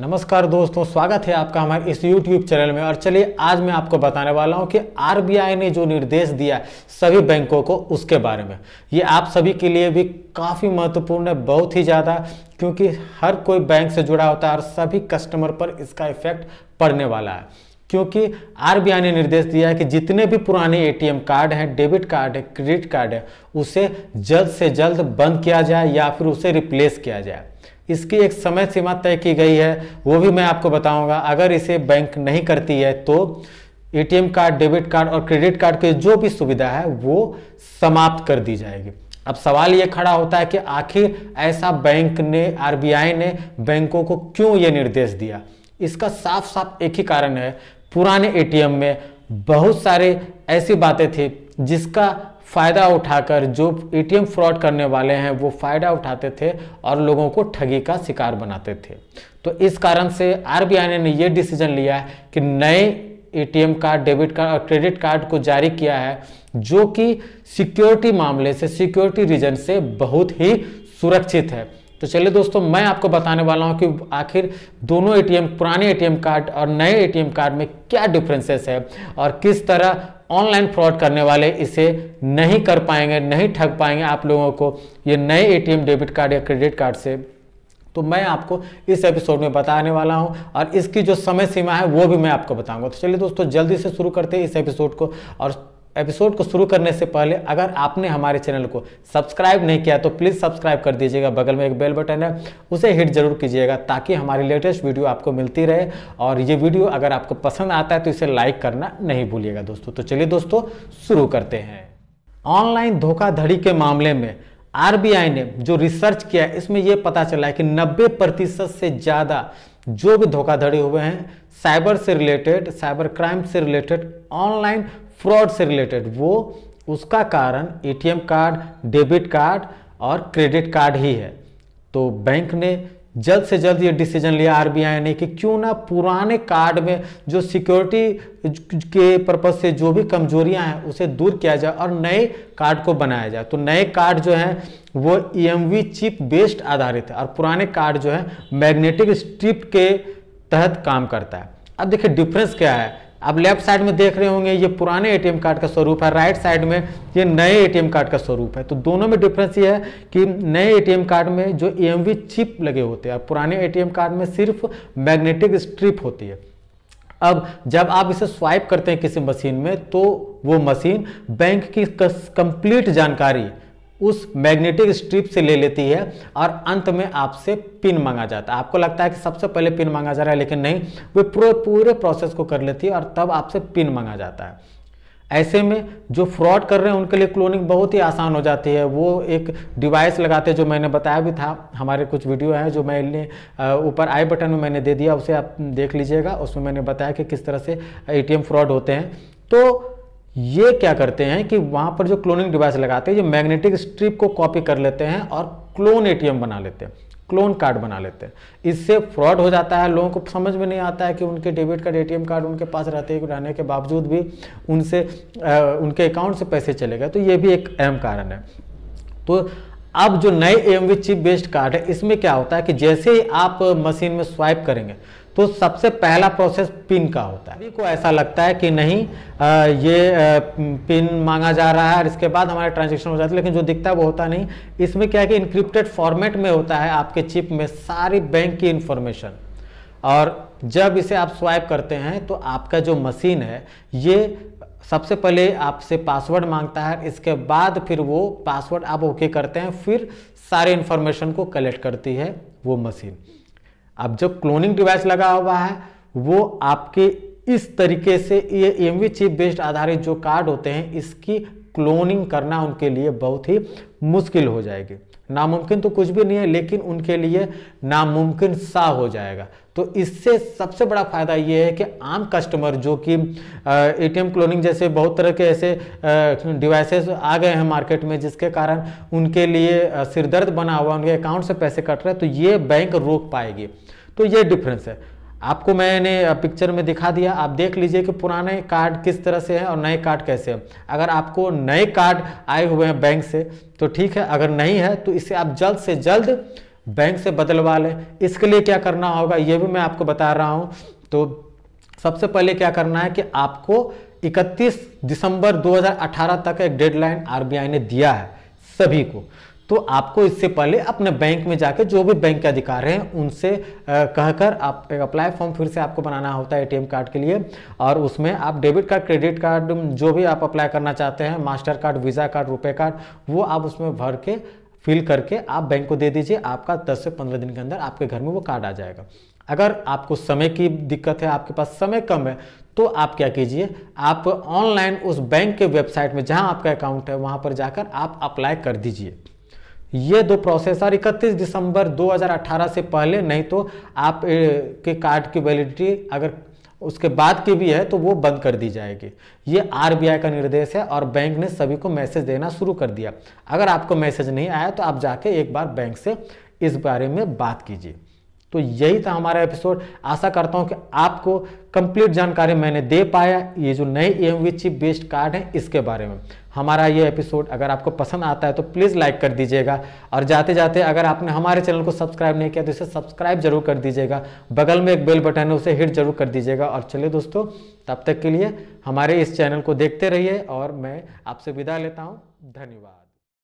नमस्कार दोस्तों स्वागत है आपका हमारे इस YouTube चैनल में और चलिए आज मैं आपको बताने वाला हूं कि आरबीआई ने जो निर्देश दिया सभी बैंकों को उसके बारे में ये आप सभी के लिए भी काफ़ी महत्वपूर्ण है बहुत ही ज़्यादा क्योंकि हर कोई बैंक से जुड़ा होता है और सभी कस्टमर पर इसका इफेक्ट पड़ने वाला है क्योंकि आर ने निर्देश दिया है कि जितने भी पुराने ए कार्ड हैं डेबिट कार्ड है क्रेडिट कार्ड है उसे जल्द से जल्द बंद किया जाए या फिर उसे रिप्लेस किया जाए इसकी एक समय सीमा तय की गई है वो भी मैं आपको बताऊंगा अगर इसे बैंक नहीं करती है तो एटीएम कार्ड डेबिट कार्ड और क्रेडिट कार्ड की जो भी सुविधा है वो समाप्त कर दी जाएगी अब सवाल ये खड़ा होता है कि आखिर ऐसा बैंक ने आर ने बैंकों को क्यों ये निर्देश दिया इसका साफ साफ एक ही कारण है पुराने एटीएम में बहुत सारे ऐसी बातें थी जिसका फ़ायदा उठाकर जो एटीएम फ्रॉड करने वाले हैं वो फ़ायदा उठाते थे और लोगों को ठगी का शिकार बनाते थे तो इस कारण से आरबीआई ने ये डिसीजन लिया है कि नए एटीएम कार्ड डेबिट कार्ड और क्रेडिट कार्ड को जारी किया है जो कि सिक्योरिटी मामले से सिक्योरिटी रीजन से बहुत ही सुरक्षित है तो चलिए दोस्तों मैं आपको बताने वाला हूं कि आखिर दोनों एटीएम पुराने एटीएम कार्ड और नए एटीएम कार्ड में क्या डिफरेंसेस है और किस तरह ऑनलाइन फ्रॉड करने वाले इसे नहीं कर पाएंगे नहीं ठग पाएंगे आप लोगों को ये नए एटीएम डेबिट कार्ड या क्रेडिट कार्ड से तो मैं आपको इस एपिसोड में बताने वाला हूं और इसकी जो समय सीमा है वो भी मैं आपको बताऊंगा तो चलिए दोस्तों जल्दी से शुरू करते हैं इस एपिसोड को और एपिसोड को शुरू करने से पहले अगर आपने हमारे चैनल को सब्सक्राइब नहीं किया तो प्लीज़ सब्सक्राइब कर दीजिएगा बगल में एक बेल बटन है उसे हिट जरूर कीजिएगा ताकि हमारी लेटेस्ट वीडियो आपको मिलती रहे और ये वीडियो अगर आपको पसंद आता है तो इसे लाइक करना नहीं भूलिएगा दोस्तों तो चलिए दोस्तों शुरू करते हैं ऑनलाइन धोखाधड़ी के मामले में आर ने जो रिसर्च किया इसमें यह पता चला है कि नब्बे प्रतिशत से ज़्यादा जो भी धोखाधड़ी हुए हैं साइबर से रिलेटेड साइबर क्राइम से रिलेटेड ऑनलाइन फ्रॉड से रिलेटेड वो उसका कारण एटीएम कार्ड डेबिट कार्ड और क्रेडिट कार्ड ही है तो बैंक ने जल्द से जल्द ये डिसीजन लिया आरबीआई ने कि क्यों ना पुराने कार्ड में जो सिक्योरिटी के पर्पज से जो भी कमजोरियां हैं उसे दूर किया जाए और नए कार्ड को बनाया जाए तो नए कार्ड जो हैं वो ई e चिप बेस्ड आधारित है और पुराने कार्ड जो है मैग्नेटिक स्ट्रिप के तहत काम करता है अब देखिए डिफरेंस क्या है आप लेफ्ट साइड में देख रहे होंगे ये पुराने एटीएम कार्ड का स्वरूप है राइट साइड में ये नए एटीएम कार्ड का स्वरूप है तो दोनों में डिफरेंस ये है कि नए एटीएम कार्ड में जो ई चिप लगे होते हैं और पुराने एटीएम कार्ड में सिर्फ मैग्नेटिक स्ट्रिप होती है अब जब आप इसे स्वाइप करते हैं किसी मशीन में तो वो मशीन बैंक की कंप्लीट जानकारी उस मैग्नेटिक स्ट्रिप से ले लेती है और अंत में आपसे पिन मांगा जाता है आपको लगता है कि सबसे पहले पिन मांगा जा रहा है लेकिन नहीं वे पूरे पूरे प्रोसेस को कर लेती है और तब आपसे पिन मांगा जाता है ऐसे में जो फ्रॉड कर रहे हैं उनके लिए क्लोनिंग बहुत ही आसान हो जाती है वो एक डिवाइस लगाते जो मैंने बताया भी था हमारे कुछ वीडियो हैं जो मैंने ऊपर आई बटन में मैंने दे दिया उसे आप देख लीजिएगा उसमें मैंने बताया कि किस तरह से एटीएम फ्रॉड होते हैं तो ये क्या करते हैं कि वहाँ पर जो क्लोनिंग डिवाइस लगाते हैं ये मैग्नेटिक स्ट्रिप को कॉपी कर लेते हैं और क्लोन एटीएम बना लेते हैं क्लोन कार्ड बना लेते हैं इससे फ्रॉड हो जाता है लोगों को समझ में नहीं आता है कि उनके डेबिट कार्ड एटीएम कार्ड उनके पास रहते रहने के बावजूद भी उनसे आ, उनके अकाउंट से पैसे चले गए तो ये भी एक अहम कारण है तो अब जो नए एम चिप बेस्ड कार्ड है इसमें क्या होता है कि जैसे ही आप मशीन में स्वाइप करेंगे तो सबसे पहला प्रोसेस पिन का होता है को ऐसा लगता है कि नहीं आ, ये आ, पिन मांगा जा रहा है और इसके बाद हमारे ट्रांजेक्शन हो जाते लेकिन जो दिखता है वो होता नहीं इसमें क्या है कि इनक्रिप्टेड फॉर्मेट में होता है आपके चिप में सारी बैंक की इन्फॉर्मेशन और जब इसे आप स्वाइप करते हैं तो आपका जो मशीन है ये सबसे पहले आपसे पासवर्ड मांगता है इसके बाद फिर वो पासवर्ड आप ओके करते हैं फिर सारे इन्फॉर्मेशन को कलेक्ट करती है वो मशीन अब जो क्लोनिंग डिवाइस लगा हुआ है वो आपके इस तरीके से ये एम चिप बेस्ड आधारित जो कार्ड होते हैं इसकी क्लोनिंग करना उनके लिए बहुत ही मुश्किल हो जाएगी नामुमकिन तो कुछ भी नहीं है लेकिन उनके लिए नामुमकिन सा हो जाएगा तो इससे सबसे बड़ा फायदा ये है कि आम कस्टमर जो कि एटीएम क्लोनिंग जैसे बहुत तरह के ऐसे डिवाइसेस आ गए हैं मार्केट में जिसके कारण उनके लिए सिरदर्द बना हुआ उनके अकाउंट से पैसे कट रहे हैं तो ये बैंक रोक पाएगी तो ये डिफरेंस है आपको मैंने पिक्चर में दिखा दिया आप देख लीजिए कि पुराने कार्ड किस तरह से हैं और नए कार्ड कैसे हैं अगर आपको नए कार्ड आए हुए हैं बैंक से तो ठीक है अगर नहीं है तो इसे आप जल्द से जल्द बैंक से बदलवा लें इसके लिए क्या करना होगा ये भी मैं आपको बता रहा हूँ तो सबसे पहले क्या करना है कि आपको 31 दिसंबर 2018 तक एक डेडलाइन आरबीआई ने दिया है सभी को तो आपको इससे पहले अपने बैंक में जाकर जो भी बैंक के अधिकार हैं उनसे कहकर आप अप्लाई फॉर्म फिर से आपको बनाना होता है एटीएम कार्ड के लिए और उसमें आप डेबिट कार्ड क्रेडिट कार्ड जो भी आप अप्लाई करना चाहते हैं Mastercard Visa card RuPay card वो आप उसमें भर के फिल करके आप बैंक को दे दीजिए आपका 10 से 15 दिन के अंदर आपके घर में वो कार्ड आ जाएगा अगर आपको समय की दिक्कत है आपके पास समय कम है तो आप क्या कीजिए आप ऑनलाइन उस बैंक के वेबसाइट में जहां आपका अकाउंट है वहां पर जाकर आप अप्लाई कर दीजिए ये दो प्रोसेसर 31 दिसंबर 2018 से पहले नहीं तो आप के कार्ड की वैलिडिटी अगर उसके बाद की भी है तो वो बंद कर दी जाएगी ये आरबीआई का निर्देश है और बैंक ने सभी को मैसेज देना शुरू कर दिया अगर आपको मैसेज नहीं आया तो आप जाके एक बार बैंक से इस बारे में बात कीजिए तो यही था हमारा एपिसोड आशा करता हूं कि आपको कंप्लीट जानकारी मैंने दे पाया ये जो नए ई चिप बेस्ड कार्ड है इसके बारे में हमारा ये एपिसोड अगर आपको पसंद आता है तो प्लीज़ लाइक कर दीजिएगा और जाते जाते अगर आपने हमारे चैनल को सब्सक्राइब नहीं किया तो इसे सब्सक्राइब जरूर कर दीजिएगा बगल में एक बेल बटन है उसे हिट जरूर कर दीजिएगा और चलिए दोस्तों तब तक के लिए हमारे इस चैनल को देखते रहिए और मैं आपसे विदा लेता हूँ धन्यवाद